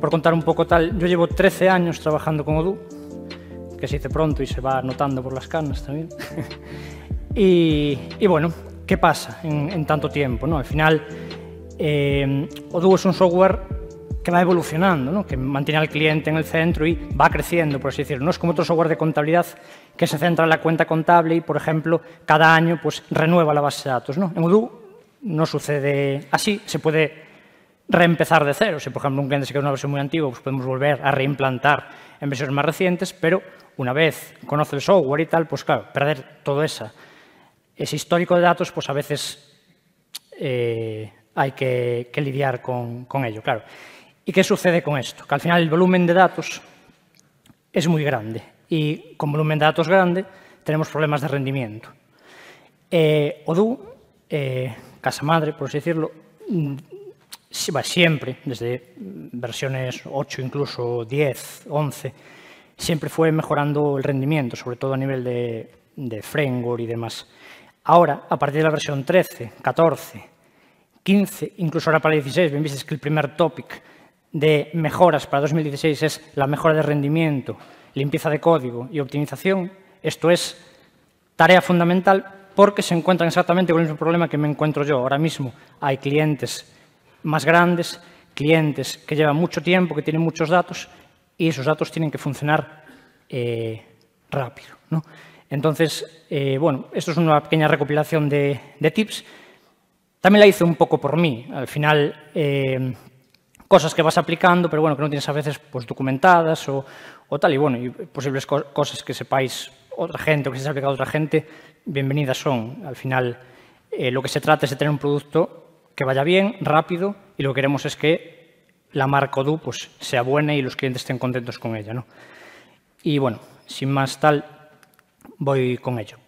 por contar un poco tal, yo llevo 13 años trabajando con Odoo, que se dice pronto y se va notando por las canas también. y, bueno, ¿qué pasa en, tanto tiempo? Al final, eh, Odoo es un software que va evolucionando, que mantiene al cliente en el centro y va creciendo, por así decirlo. No es como otro software de contabilidad que se centra en la cuenta contable y, por ejemplo, cada año pues, renueva la base de datos. En Odoo no sucede así, se puede reempezar de cero. Si, por ejemplo, un cliente se queda una versión muy antigua, pues podemos volver a reimplantar en versiones más recientes, pero una vez conoce el software y tal, pues claro, perder todo esa, ese histórico de datos, pues a veces eh, hay que, lidiar con, ello, claro. ¿Y qué sucede con esto? Que al final el volumen de datos es muy grande y con volumen de datos grande tenemos problemas de rendimiento. Eh, Odoo, eh, Casa Madre, por así decirlo, siempre, desde versiones 8, incluso 10, 11, siempre fue mejorando el rendimiento, sobre todo a nivel de, de framework y demás. Ahora, a partir de la versión 13, 14, 15, incluso ahora para 16, bien visteis que el primer topic de mejoras para 2016 es la mejora de rendimiento, limpieza de código y optimización. Esto es tarea fundamental porque se encuentran exactamente con el mismo problema que me encuentro yo. Ahora mismo hay clientes más grandes, clientes que llevan mucho tiempo, que tienen muchos datos y esos datos tienen que funcionar eh, rápido. ¿no? Entonces, eh, bueno, esto es una pequeña recopilación de, tips. También la hice un poco por mí. Al final, eh, cosas que vas aplicando, pero bueno, que no tienes a veces pues, documentadas o, o tal. Y bueno, y posibles cosas que sepáis otra gente o que se ha aplicado a otra gente, bienvenidas son. Al final, lo que se trata es de tener un producto que vaya bien, rápido, y lo que queremos es que la marca Odoo pues, sea buena y los clientes estén contentos con ella. ¿no? Y bueno, sin más tal, voy con ello.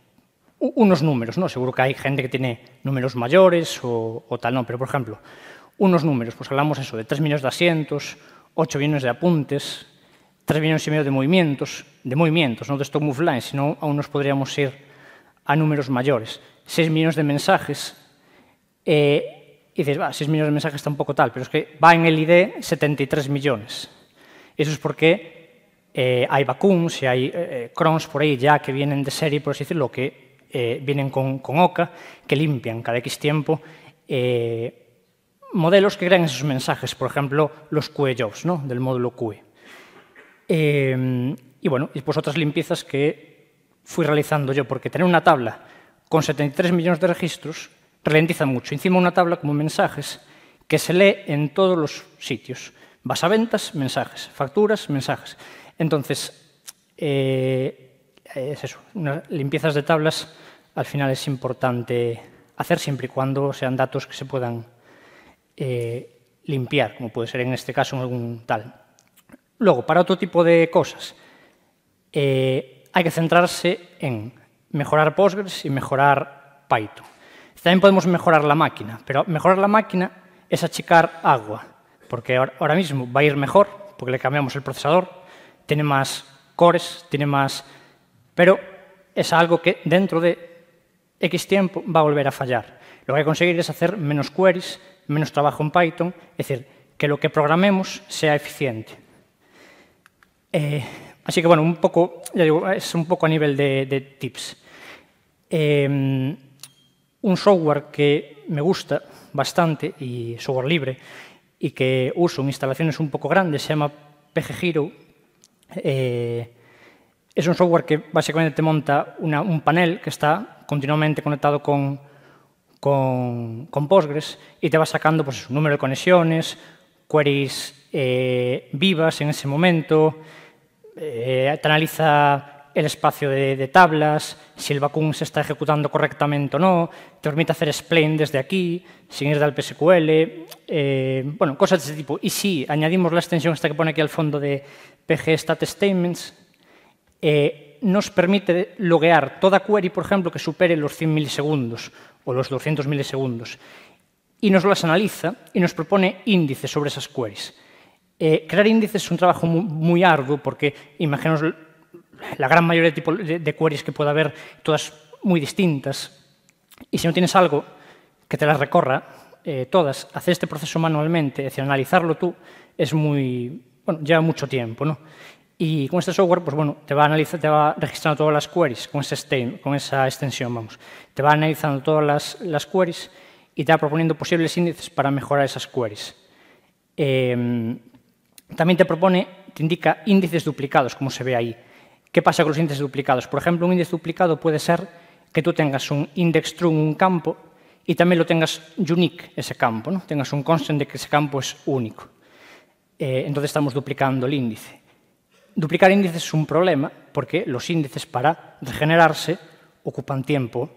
unos números, ¿no? Seguro que hay gente que tiene números mayores o, tal, no, pero por ejemplo, unos números, pues hablamos eso, de 3 millones de asientos, 8 millones de apuntes, 3 millones y medio de movimientos, de movimientos, no de stock move sino aún nos podríamos ir a números mayores. 6 millones de mensajes, eh, y dices, va, 6 millones de mensajes está un poco tal, pero es que va en el ID 73 millones. Eso es porque eh, hay vacuns y hay eh, eh, crons por ahí ya que vienen de serie, por así decirlo, que vienen con, con, OCA, que limpian cada X tiempo modelos que crean esos mensajes, por ejemplo, los QE jobs ¿no? del módulo QE. y bueno, y pues otras limpiezas que fui realizando yo, porque tener una tabla con 73 millones de registros ralentiza mucho. Encima una tabla como mensajes que se lee en todos los sitios. Vas a ventas, mensajes. Facturas, mensajes. Entonces, eh, es eso. limpiezas de tablas al final es importante hacer siempre y cuando sean datos que se puedan eh, limpiar, como puede ser en este caso algún tal. Luego, para otro tipo de cosas, eh, hay que centrarse en mejorar Postgres y mejorar Python. También podemos mejorar la máquina, pero mejorar la máquina es achicar agua, porque ahora mismo va a ir mejor, porque le cambiamos el procesador, tiene más cores, tiene más... Pero es algo que dentro de X tiempo va a volver a fallar. Lo que hay que conseguir es hacer menos queries, menos trabajo en Python, es decir, que lo que programemos sea eficiente. Eh, así que bueno, un poco, ya es un poco a nivel de, tips. Eh, un software que me gusta bastante y software libre y que uso en instalaciones un poco grandes se llama PG Hero. Eh, es un software que básicamente te monta un panel que está continuamente conectado con, con, Postgres y te va sacando pues, un número de conexiones, queries eh, vivas en ese momento, eh, te analiza el espacio de, tablas, si el vacuum se está ejecutando correctamente o no, te permite hacer explain desde aquí, sin ir del PSQL, eh, bueno, cosas de ese tipo. Y si añadimos la extensión esta que pone aquí al fondo de PG eh, nos permite loguear toda query, por ejemplo, que supere los 100 milisegundos o los 200 milisegundos. Y nos las analiza y nos propone índices sobre esas queries. Eh, crear índices es un trabajo muy, muy arduo porque imaginaos la gran mayoría de, queries que pueda haber, todas muy distintas. Y si no tienes algo que te las recorra, eh, todas, hacer este proceso manualmente, es decir, analizarlo tú, es muy, bueno, lleva mucho tiempo, ¿no? Y con este software, pues bueno, te va, analizar, te va registrando todas las queries con, esa extensión, vamos. Te va analizando todas las, queries y te va proponiendo posibles índices para mejorar esas queries. Em, también te propone, te indica índices duplicados, como se ve ahí. Que pasa con os índices duplicados? Por exemplo, un índice duplicado pode ser que tú tengas un index true en un campo e tamén lo tengas unique ese campo, ¿no? tengas un constant de que ese campo es único. Eh, entonces estamos duplicando el índice. Duplicar índices es un problema porque los índices para regenerarse ocupan tiempo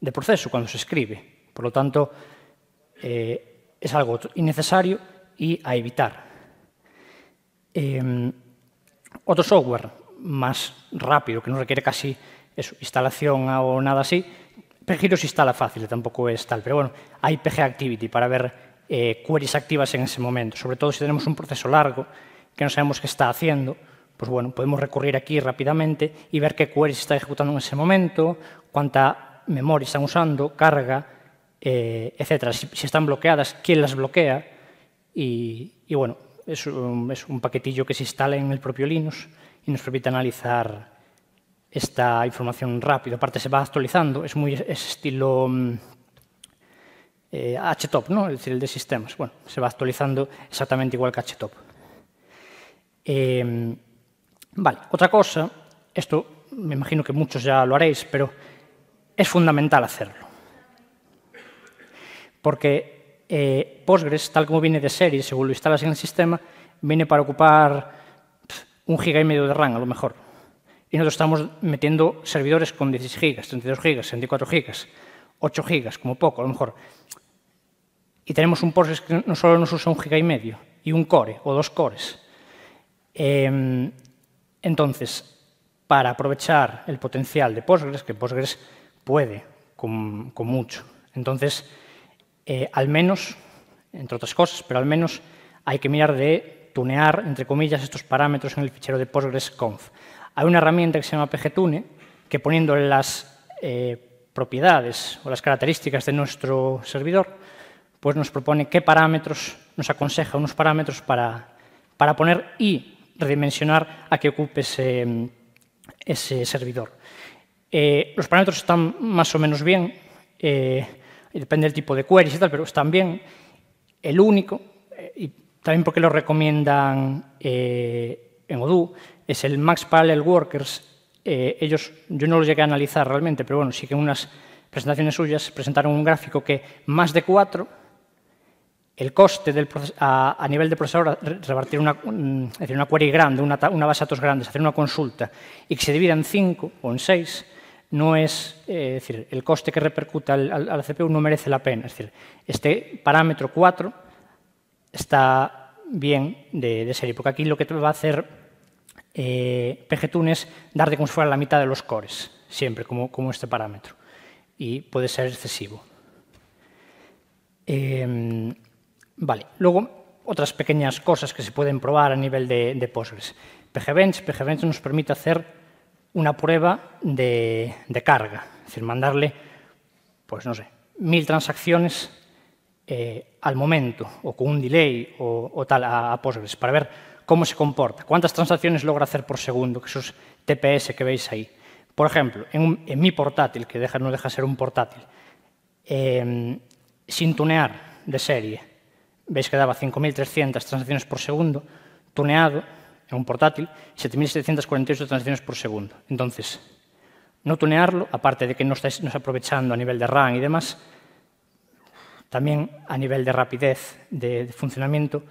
de proceso cuando se escribe. Por lo tanto, eh, es algo innecesario y a evitar. Eh, otro software, más rápido, que no requiere casi instalación o nada así. Pergiro se instala fácil, tampoco es tal, pero bueno, hay PG Activity para ver eh, queries activas en ese momento, sobre todo si tenemos un proceso largo que no sabemos qué está haciendo, pues bueno, podemos recurrir aquí rápidamente y ver qué queries está ejecutando en ese momento, cuánta memoria están usando, carga, eh, etcétera. Si, están bloqueadas, quién las bloquea y, bueno, es es un paquetillo que se instala en el propio Linux y nos permite analizar esta información rápido. Aparte se va actualizando, es muy estilo mm, eh, HTOP, ¿no? es decir, el de sistemas. Bueno, se va actualizando exactamente igual que HTOP. Em, vale, otra cosa, esto me imagino que muchos ya lo haréis, pero es fundamental hacerlo. Porque eh, Postgres, tal como viene de serie, según lo instalas en el sistema, viene para ocupar un giga y medio de RAM a lo mejor. Y nosotros estamos metiendo servidores con 16 gigas, 32 gigas, 64 gigas, 8 gigas, como poco a lo mejor. Y tenemos un Postgres que no solo nos usa un giga y medio, y un core o dos cores. Em, entonces, para aprovechar el potencial de Postgres, que Postgres puede con, mucho. Entonces, eh, al menos, entre otras cosas, pero al menos hay que mirar de tunear, entre comillas, estos parámetros en el fichero de PostgresConf. Hay una herramienta que se llama pgtune, que poniendo las eh, propiedades o las características de nuestro servidor, pues nos propone qué parámetros, nos aconseja unos parámetros para, para poner y redimensionar a que ocupe ese, servidor. Eh, los parámetros están más o menos bien, eh, depende del tipo de queries y tal, pero están bien. El único, y también porque lo recomiendan eh, en Odoo, es el Max Parallel Workers. Eh, ellos, yo no lo llegué a analizar realmente, pero bueno, sí que en unas presentaciones suyas presentaron un gráfico que más de cuatro, el coste a, nivel de procesador, repartir una, es decir, una query grande, una, base de datos grandes, hacer una consulta, y que se divida en cinco o en seis, no es, eh, es decir, el coste que repercuta al, la CPU no merece la pena. Es decir, este parámetro 4 está bien de, serie, porque aquí lo que va a hacer eh, PGTune es dar de como si fuera la mitad de los cores, siempre, como, este parámetro. Y puede ser excesivo. Em, vale, luego otras pequeñas cosas que se pueden probar a nivel de, de Postgres. PGBench, nos permite hacer una prueba de, de carga, es decir, mandarle, pues no sé, mil transacciones eh, al momento o con un delay o, o tal a, a, Postgres para ver cómo se comporta, cuántas transacciones logra hacer por segundo, que esos TPS que veis ahí. Por ejemplo, en, un, en mi portátil, que deja, no deja ser un portátil, eh, sin tunear de serie, veis que daba 5.300 transacciones por segundo, tuneado en un portátil, 7.748 transacciones por segundo. Entonces, no tunearlo, aparte de que no estáis, no estáis aprovechando a nivel de RAM y demás, También a nivel de rapidez de, funcionamiento,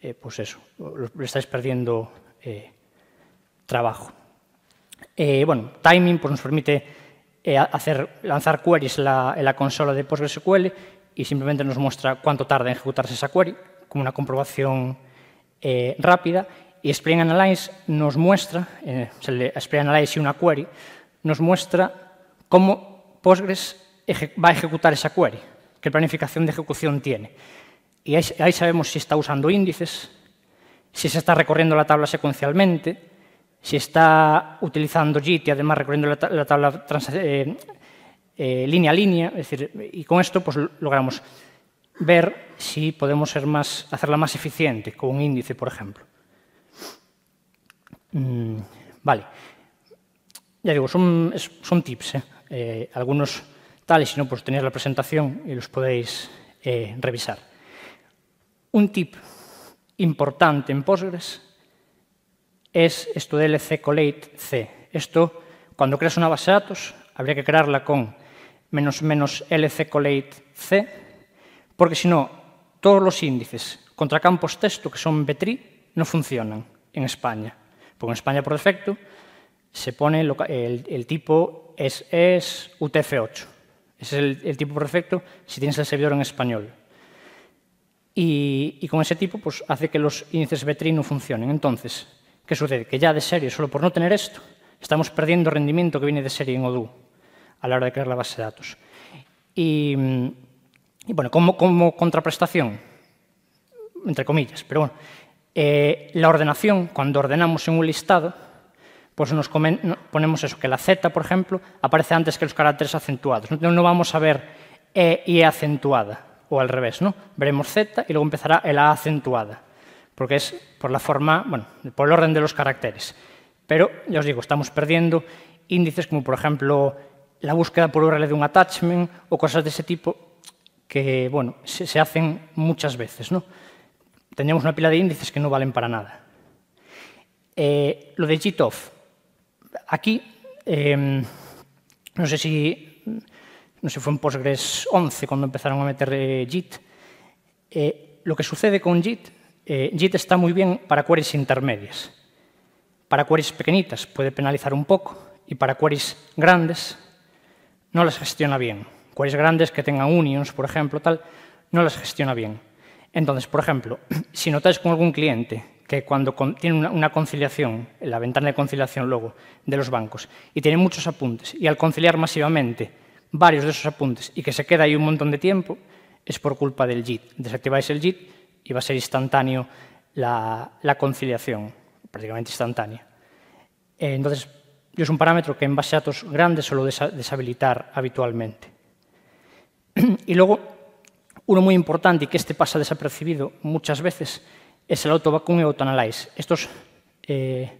eh, pues eso, lo, estáis perdiendo eh, trabajo. Eh, bueno, timing pues nos permite hacer, lanzar queries en la, consola de PostgreSQL y simplemente nos muestra cuánto tarda en ejecutarse esa query, como una comprobación rápida. Y Spring Analyze nos muestra, se le Spring Analyze y una query, nos muestra cómo Postgres va a ejecutar esa query qué planificación de ejecución tiene. Y ahí, sabemos si está usando índices, si se está recorriendo la tabla secuencialmente, si está utilizando JIT y además recorriendo la, tabla eh, eh, línea a línea. Es decir, y con esto pues, logramos ver si podemos ser más, hacerla más eficiente, con un índice, por ejemplo. Mm, vale. Ya digo, son, tips. Eh. algunos y si no, pues tenéis la presentación y los podéis eh, revisar. Un tip importante en Postgres es esto de lc c. Esto, cuando creas una base de datos, habría que crearla con menos menos lc c, porque si no, todos los índices contra campos texto que son betri no funcionan en España. Porque en España, por defecto, se pone el, tipo es UTF-8. Ese es el, tipo perfecto si tienes el servidor en español. Y, con ese tipo pues, hace que los índices b no funcionen. Entonces, ¿qué sucede? Que ya de serie, solo por no tener esto, estamos perdiendo rendimiento que viene de serie en Odoo a la hora de crear la base de datos. Y, bueno, como, contraprestación, entre comillas, pero bueno, eh, la ordenación, cuando ordenamos en un listado, pues nos ponemos eso, que la Z, por ejemplo, aparece antes que los caracteres acentuados. No, no vamos a ver E y E acentuada, o al revés, ¿no? Veremos Z y luego empezará el A acentuada, porque es por la forma, bueno, por el orden de los caracteres. Pero, ya os digo, estamos perdiendo índices como, por ejemplo, la búsqueda por URL de un attachment o cosas de ese tipo que, bueno, se, hacen muchas veces, ¿no? Teníamos una pila de índices que no valen para nada. Eh, lo de JITOF, Aquí, em, no sé si no fue en Postgres 11 cuando empezaron a meter JIT. Eh, eh, lo que sucede con JIT, JIT eh, está muy bien para queries intermedias. Para queries pequeñitas puede penalizar un poco y para queries grandes no las gestiona bien. Queries grandes que tengan unions, por ejemplo, tal, no las gestiona bien. Entonces, por ejemplo, si notáis con algún cliente que cuando tiene una, conciliación, la ventana de conciliación luego de los bancos, y tiene muchos apuntes, y al conciliar masivamente varios de esos apuntes y que se queda ahí un montón de tiempo, es por culpa del JIT. Desactiváis el JIT y va a ser instantáneo la, conciliación, prácticamente instantánea. Eh, entonces, es un parámetro que en base a datos grandes solo deshabilitar habitualmente. Y luego, uno muy importante y que este pasa desapercibido muchas veces es el autovacuum y autoanalyze. Estos, eh,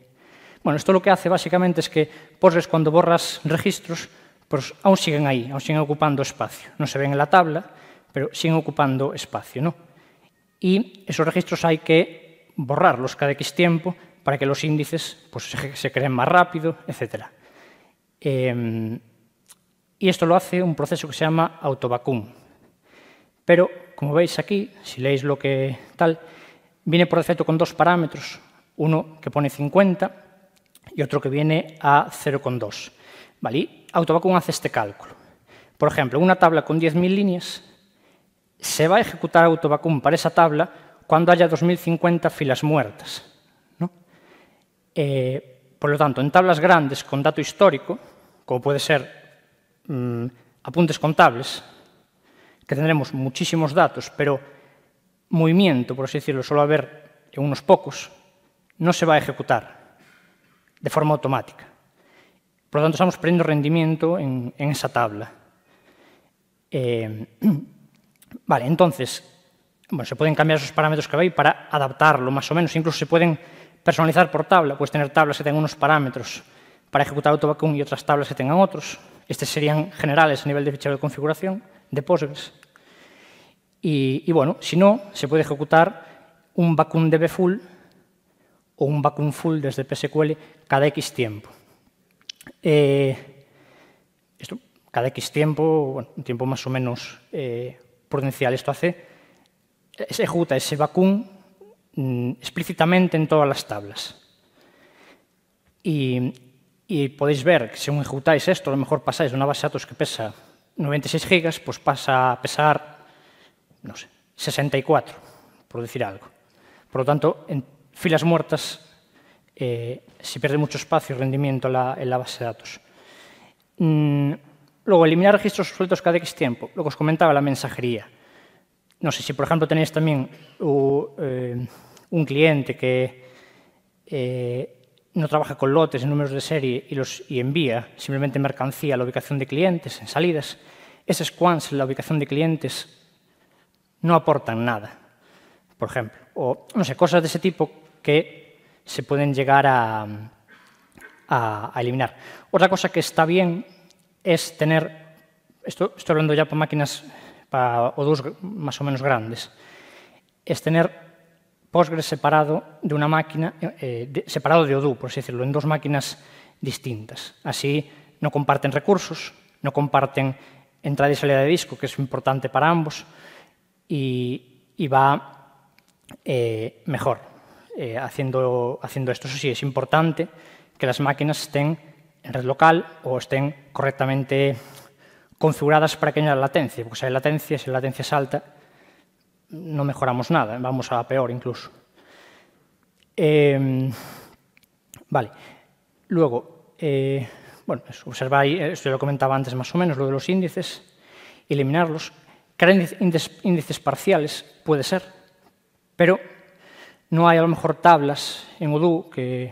bueno, esto lo que hace básicamente es que Postgres cuando borras registros, pues aún siguen ahí, aún siguen ocupando espacio. No se ven en la tabla, pero siguen ocupando espacio. ¿no? Y esos registros hay que borrarlos cada X tiempo para que los índices pues, se creen más rápido, etc. Eh, y esto lo hace un proceso que se llama autovacuum. Pero, como veis aquí, si leéis lo que tal, viene por defecto con dos parámetros, uno que pone 50 y otro que viene a 0,2. ¿Vale? Y hace este cálculo. Por ejemplo, una tabla con 10.000 líneas, se va a ejecutar autovacuum para esa tabla cuando haya 2.050 filas muertas. ¿no? Eh, por lo tanto, en tablas grandes con dato histórico, como puede ser mm, apuntes contables, que tendremos muchísimos datos, pero movimiento, por así decirlo, solo va a haber unos pocos, no se va a ejecutar de forma automática. Por lo tanto, estamos perdiendo rendimiento en, esa tabla. Eh, vale, entonces, bueno, se pueden cambiar esos parámetros que veis para adaptarlo, más o menos. Incluso se pueden personalizar por tabla, puedes tener tablas que tengan unos parámetros para ejecutar AutoVacuum y otras tablas que tengan otros. Estos serían generales a nivel de fichero de configuración de Postgres. Y, bueno, si no, se puede ejecutar un vacuum db full o un vacuum full desde PSQL cada X tiempo. Eh, esto, cada X tiempo, un tiempo más o menos eh, prudencial, esto hace, se ejecuta ese vacuum mm, explícitamente en todas las tablas. Y, podéis ver que si ejecutáis esto, a lo mejor pasáis de una base de datos que pesa 96 GB, pues pasa a pesar no sé, 64, por decir algo. Por lo tanto, en filas muertas eh, se pierde mucho espacio y rendimiento en la, base de datos. Mm, luego, eliminar registros sueltos cada X tiempo, lo que os comentaba la mensajería. No sé si, por ejemplo, tenéis también eh, un cliente que eh, no trabaja con lotes en números de serie y, los, envía simplemente mercancía a la ubicación de clientes en salidas. Ese es en la ubicación de clientes no aportan nada, por ejemplo. O, no sé, cosas de ese tipo que se pueden llegar a, eliminar. Otra cosa que está bien es tener, esto, estoy hablando ya para máquinas para o dos más o menos grandes, es tener Postgres separado de una máquina, eh, separado de Odoo, por así decirlo, en dos máquinas distintas. Así no comparten recursos, no comparten entrada y salida de disco, que es importante para ambos, y, va eh, mejor eh, haciendo, haciendo esto. Eso sí, es importante que las máquinas estén en red local o estén correctamente configuradas para que haya latencia, porque si hay latencia, si la latencia es alta, no mejoramos nada, vamos a peor incluso. Em, vale, luego, eh, bueno, observáis eh, esto lo comentaba antes más o menos, lo de los índices, eliminarlos crear índices parciales, puede ser, pero no hay a lo mejor tablas en Odoo que,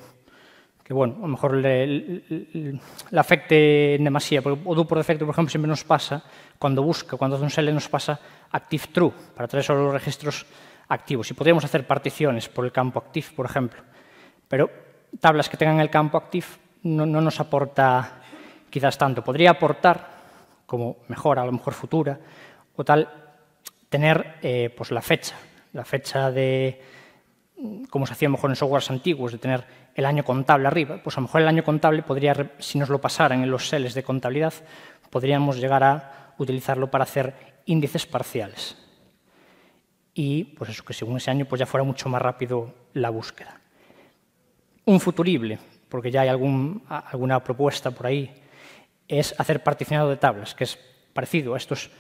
bueno, a lo mejor le, afecte en demasía. por defecto, por ejemplo, siempre nos pasa, cuando busca, cuando hace un select nos pasa active true, para traer solo los registros activos. Y podríamos hacer particiones por el campo active, por ejemplo. Pero tablas que tengan el campo active no, no nos aporta quizás tanto. Podría aportar, como mejora, a lo mejor futura, o tal, tener eh, pues la fecha, la fecha de, como se hacía mejor en softwares antiguos, de tener el año contable arriba, pues a lo mejor el año contable podría, si nos lo pasaran en los seles de contabilidad, podríamos llegar a utilizarlo para hacer índices parciales. Y pues eso, que según ese año pues ya fuera mucho más rápido la búsqueda. Un futurible, porque ya hay alguna propuesta por ahí, es hacer particionado de tablas, que es parecido a estos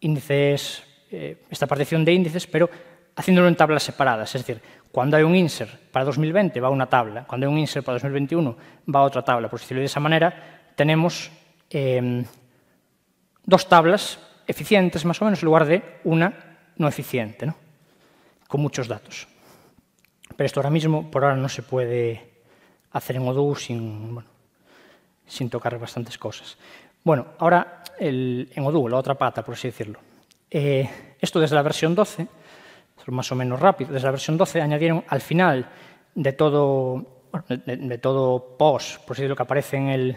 índices, eh, esta partición de índices, pero haciéndolo en tablas separadas. Es decir, cuando hay un insert para 2020 va a una tabla, cuando hay un insert para 2021 va a otra tabla. Por decirlo de esa manera, tenemos em, dos tablas eficientes más o menos en lugar de una no eficiente, con muchos datos. Pero esto ahora mismo, por ahora, no se puede hacer en Odoo sin, bueno, sin tocar bastantes cosas. Bueno, ahora en Odoo, la otra pata, por así decirlo. Eh, esto desde la versión 12, más o menos rápido, desde la versión 12 añadieron al final de todo, post, por así decirlo, que aparece en el,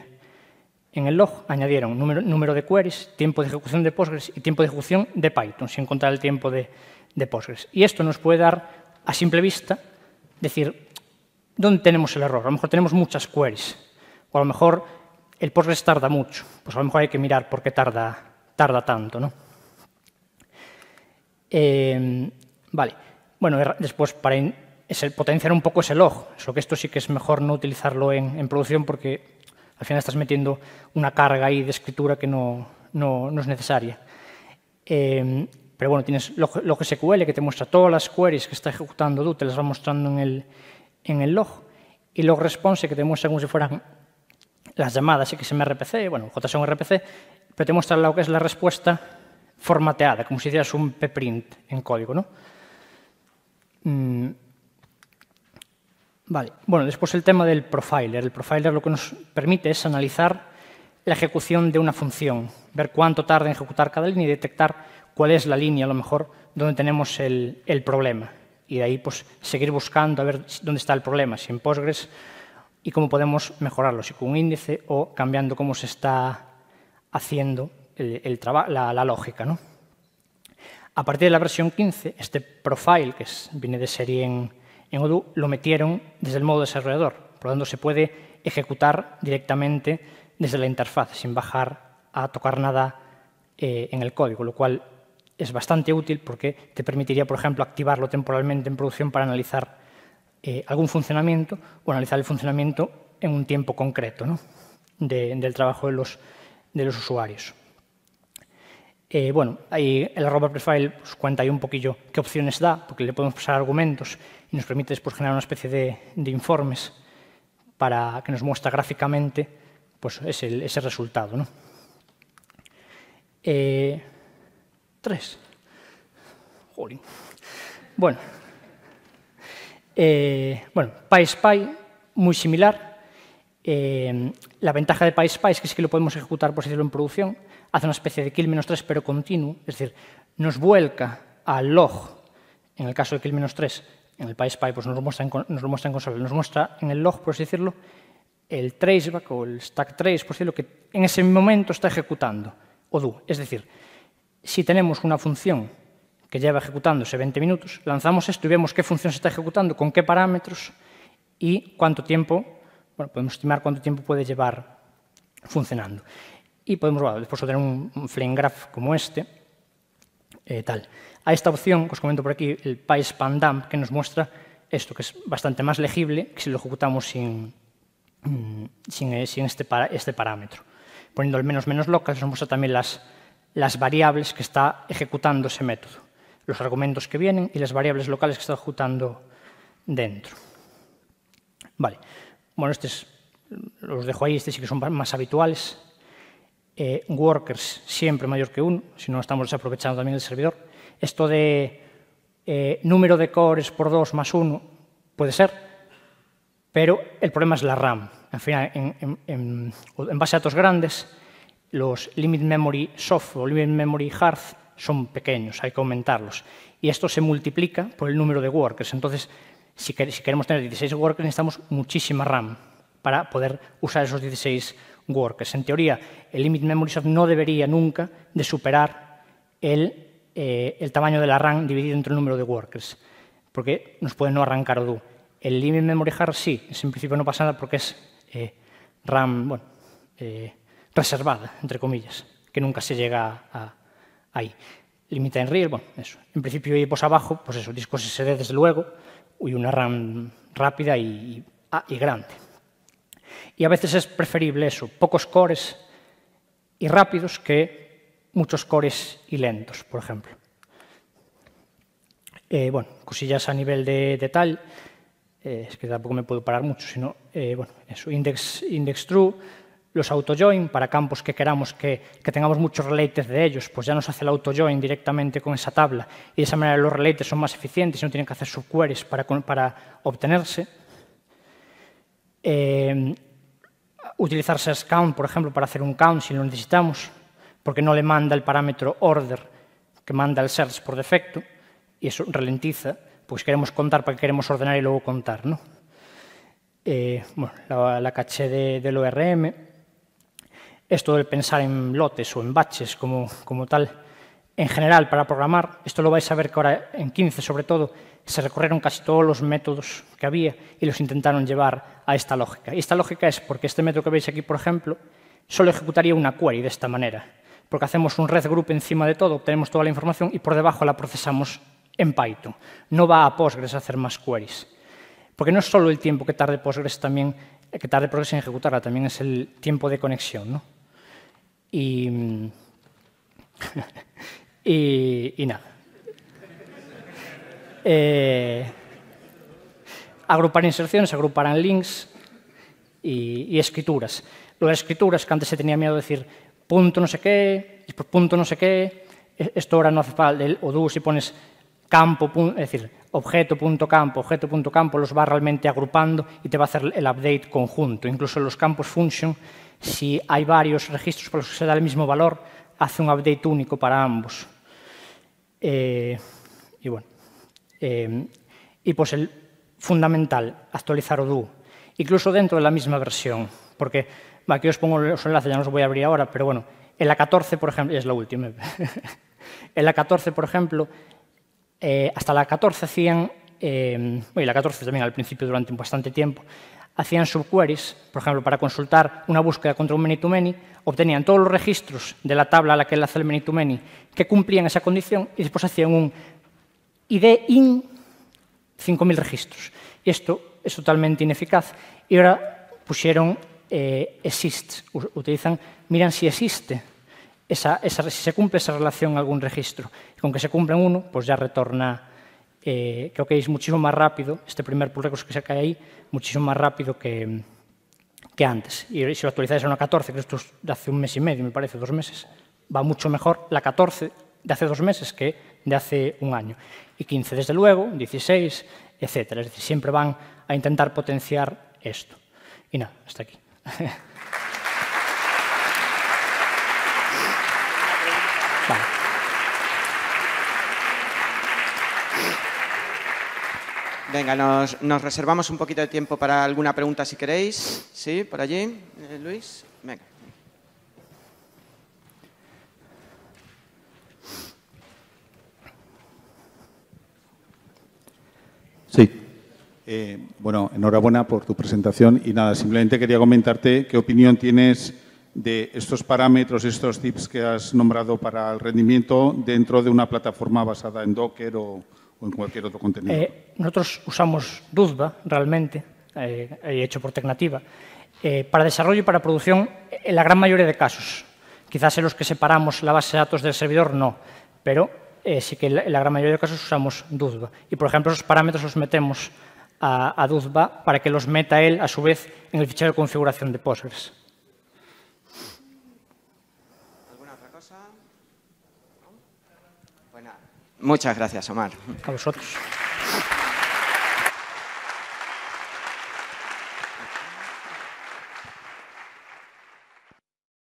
el log, añadieron número, de queries, tiempo de ejecución de Postgres y tiempo de ejecución de Python, sin contar el tiempo de, de Postgres. Y esto nos puede dar, a simple vista, decir, ¿dónde tenemos el error? A lo mejor tenemos muchas queries, o a lo mejor el Postgres tarda mucho, pues a lo mejor hay que mirar por qué tarda, tarda tanto. Em, vale, bueno, er, después para es potenciar un poco ese log, solo que esto sí que es mejor no utilizarlo en, producción porque al final estás metiendo una carga ahí de escritura que no, es necesaria. Em, pero bueno, tienes log, SQL que te muestra todas las queries que está ejecutando tú, te las va mostrando en el, en el log, y log response que te muestra como si fueran las llamadas XMRPC, bueno, JSON RPC, pero te muestra lo que es la respuesta formateada, como si hicieras un pprint en código, ¿no? Mm. Vale, bueno, después el tema del profiler. El profiler lo que nos permite es analizar la ejecución de una función, ver cuánto tarda en ejecutar cada línea y detectar cuál es la línea, a lo mejor, donde tenemos el, el problema. Y de ahí, pues, seguir buscando a ver dónde está el problema, si en Postgres y cómo podemos mejorarlo, si con un índice o cambiando cómo se está haciendo el, la, lógica. A partir de la versión 15, este profile, que viene de serie en, Odoo, lo metieron desde el modo desarrollador. Por lo tanto, se puede ejecutar directamente desde la interfaz, sin bajar a tocar nada eh, en el código, lo cual es bastante útil porque te permitiría, por ejemplo, activarlo temporalmente en producción para analizar eh, algún funcionamiento o analizar el funcionamiento en un tiempo concreto del trabajo de los, usuarios. Eh, bueno, ahí el arroba profile pues, cuenta ahí un poquillo qué opciones da, porque le podemos pasar argumentos y nos permite después generar una especie de, informes para que nos muestra gráficamente pues, ese, ese resultado. ¿no? Eh, tres. Bueno, eh, bueno, PySpy, muy similar. Eh, la ventaja de PySpy es que sí que lo podemos ejecutar, por decirlo, en producción. Hace una especie de kill-3, pero continuo. Es decir, nos vuelca al log, en el caso de kill-3, en el PySpy pues nos, lo muestra en, nos muestra en consola, nos muestra en el log, por así decirlo, el traceback o el stack trace, por así decirlo, que en ese momento está ejecutando, o do. Es decir, si tenemos una función que lleva ejecutándose 20 minutos, lanzamos esto y vemos qué función se está ejecutando, con qué parámetros y cuánto tiempo, bueno, podemos estimar cuánto tiempo puede llevar funcionando. Y podemos, bueno, después obtener un, flame graph como este, eh, tal. A esta opción, que os comento por aquí, el PySpan dump, que nos muestra esto, que es bastante más legible que si lo ejecutamos sin, mm, eh, este, este, parámetro. Poniendo el menos menos local, nos muestra también las variables que está ejecutando ese método los argumentos que vienen y las variables locales que está ejecutando dentro. Vale. Bueno, estos los dejo ahí, estos sí que son más habituales. Eh, workers siempre mayor que uno, si no estamos desaprovechando también el servidor. Esto de eh, número de cores por 2 más 1 puede ser, pero el problema es la RAM. En, en, base a datos grandes, los limit memory soft o limit memory hard son pequeños, hay que aumentarlos. Y esto se multiplica por el número de workers. Entonces, si queremos tener 16 workers, necesitamos muchísima RAM para poder usar esos 16 workers. En teoría, el limit memory soft no debería nunca de superar el, eh, tamaño de la RAM dividido entre el número de workers, porque nos puede no arrancar do. El limit memory hard sí, en principio no pasa nada porque es eh, RAM eh, reservada, entre comillas, que nunca se llega a, ahí. Limita en real, bueno, eso. En principio y pues abajo, pues eso, discos SD desde luego, y una RAM rápida ah, y, grande. Y a veces es preferible eso, pocos cores y rápidos que muchos cores y lentos, por ejemplo. Eh, bueno, cosillas a nivel de, tal, eh, es que tampoco me puedo parar mucho, sino, eh, bueno, eso, index, index true, los auto-join para campos que queramos que, tengamos muchos relates de ellos, pues ya nos hace el auto-join directamente con esa tabla y de esa manera los relates son más eficientes y no tienen que hacer subqueries para, para obtenerse. Eh, utilizar search count, por ejemplo, para hacer un count si lo necesitamos, porque no le manda el parámetro order que manda el search por defecto y eso ralentiza, pues queremos contar para que queremos ordenar y luego contar, eh, bueno, la, caché del ORM esto del pensar en lotes o en batches como, tal, en general para programar, esto lo vais a ver que ahora en 15 sobre todo, se recorrieron casi todos los métodos que había y los intentaron llevar a esta lógica. Y esta lógica es porque este método que veis aquí, por ejemplo, solo ejecutaría una query de esta manera, porque hacemos un red group encima de todo, obtenemos toda la información y por debajo la procesamos en Python. No va a Postgres a hacer más queries. Porque no es solo el tiempo que tarde Postgres también, que tarde Postgres en ejecutarla, también es el tiempo de conexión. ¿no? Mm, y, nada. Eh, agrupar inserciones, agrupar links y, escrituras. Las escrituras, que antes se tenía miedo de decir punto no sé qué, punto no sé qué, e-, esto ahora no hace falta, O do si pones campo, es decir, objeto campo, punto campo, los va realmente agrupando y te va a hacer el update conjunto. Incluso los campos function si hay varios registros por los que se da el mismo valor, hace un update único para ambos. y eh, e, bueno. y eh, e, pues el fundamental, actualizar Odoo, incluso dentro de la misma versión, porque aquí os pongo los enlaces, ya no los voy a abrir ahora, pero bueno, en la 14, por ejemplo, es la última, en la 14, por ejemplo, eh, hasta la 14 y la 14 también al principio durante bastante tiempo, hacían subqueries, por ejemplo, para consultar una búsqueda contra un many-to-many, obtenían todos los registros de la tabla a la que enlaza el many-to-many que cumplían esa condición y después hacían un ID in 5.000 registros. Y esto es totalmente ineficaz. Y ahora pusieron eh, utilizan, miran si existe, esa, si se cumple esa relación algún registro. Y con que se cumple uno, pues ya retorna eh, creo que es muchísimo más rápido, este primer pull request que se cae ahí, muchísimo más rápido que, que antes. Y si lo actualizáis a una 14, que esto es de hace un mes y medio, me parece, dos meses, va mucho mejor la 14 de hace dos meses que de hace un año. Y 15, desde luego, 16, etcétera. Es decir, siempre van a intentar potenciar esto. Y nada, hasta aquí. Venga, nos, reservamos un poquito de tiempo para alguna pregunta si queréis. ¿Sí? ¿Por allí, eh, Luis? Venga. Sí. Eh, bueno, enhorabuena por tu presentación y nada, simplemente quería comentarte qué opinión tienes de estos parámetros, estos tips que has nombrado para el rendimiento dentro de una plataforma basada en Docker o, en cualquier otro contenido? Eh, nosotros usamos Duzba realmente, eh, hecho por Tecnativa, eh, para desarrollo y para producción en la gran mayoría de casos. Quizás en los que separamos la base de datos del servidor no, pero eh, sí que en la gran mayoría de casos usamos Duzba. Y, por ejemplo, esos parámetros los metemos a, a Duzba para que los meta él, a su vez, en el fichero de configuración de Postgres. Muchas gracias, Omar.